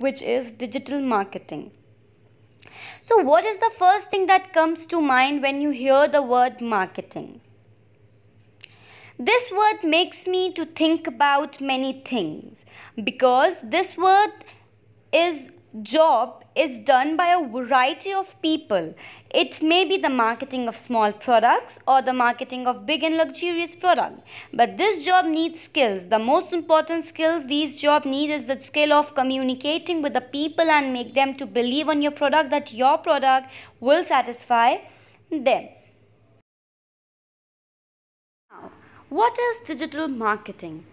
which is digital marketing. So, what is the first thing that comes to mind when you hear the word marketing? This word makes me to think about many things because this word is job is done by a variety of people. It may be the marketing of small products or the marketing of big and luxurious products. But this job needs skills. The most important skills these job need is the skill of communicating with the people and make them to believe on your product that your product will satisfy them. Now, what is digital marketing?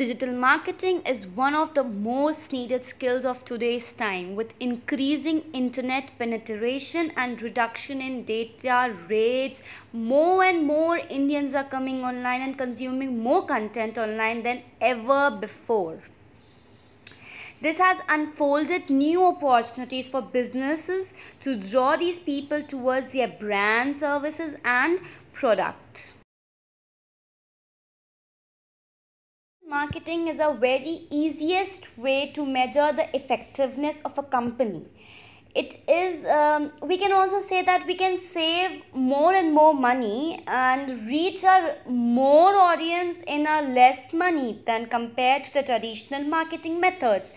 Digital marketing is one of the most needed skills of today's time with increasing internet penetration and reduction in data rates. More and more Indians are coming online and consuming more content online than ever before. This has unfolded new opportunities for businesses to draw these people towards their brand services and products. marketing is a very easiest way to measure the effectiveness of a company it is um, we can also say that we can save more and more money and reach our more audience in a less money than compared to the traditional marketing methods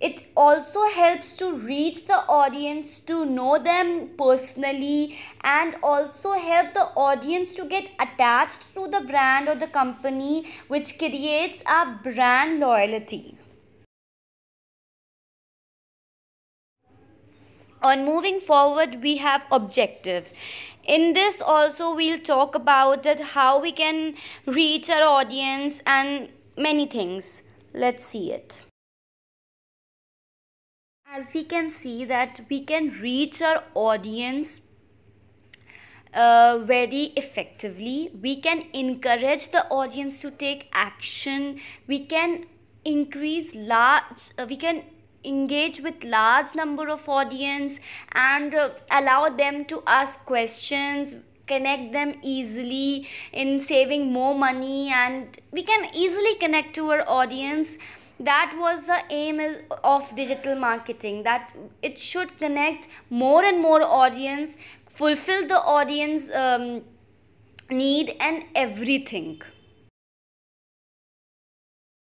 it also helps to reach the audience to know them personally and also help the audience to get attached to the brand or the company which creates a brand loyalty on moving forward we have objectives in this also we'll talk about that how we can reach our audience and many things let's see it as we can see that we can reach our audience uh, very effectively we can encourage the audience to take action we can increase large uh, we can engage with large number of audience and uh, allow them to ask questions connect them easily in saving more money and we can easily connect to our audience that was the aim of digital marketing that it should connect more and more audience fulfill the audience um, need and everything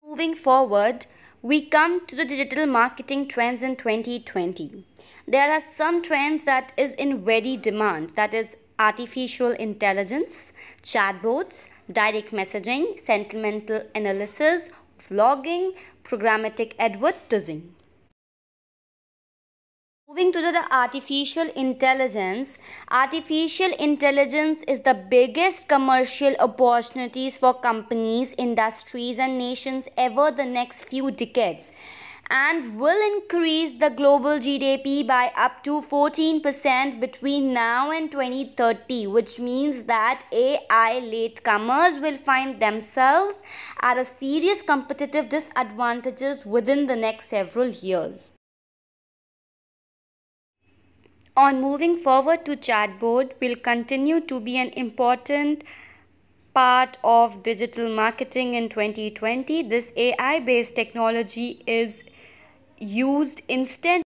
moving forward we come to the digital marketing trends in 2020 there are some trends that is in very demand that is artificial intelligence chatbots direct messaging sentimental analysis vlogging, programmatic advertising. Moving to the artificial intelligence, artificial intelligence is the biggest commercial opportunities for companies, industries and nations ever the next few decades and will increase the global GDP by up to 14% between now and 2030, which means that AI latecomers will find themselves at a serious competitive disadvantages within the next several years. On moving forward to chatbot will continue to be an important part of digital marketing in 2020. This AI based technology is used instead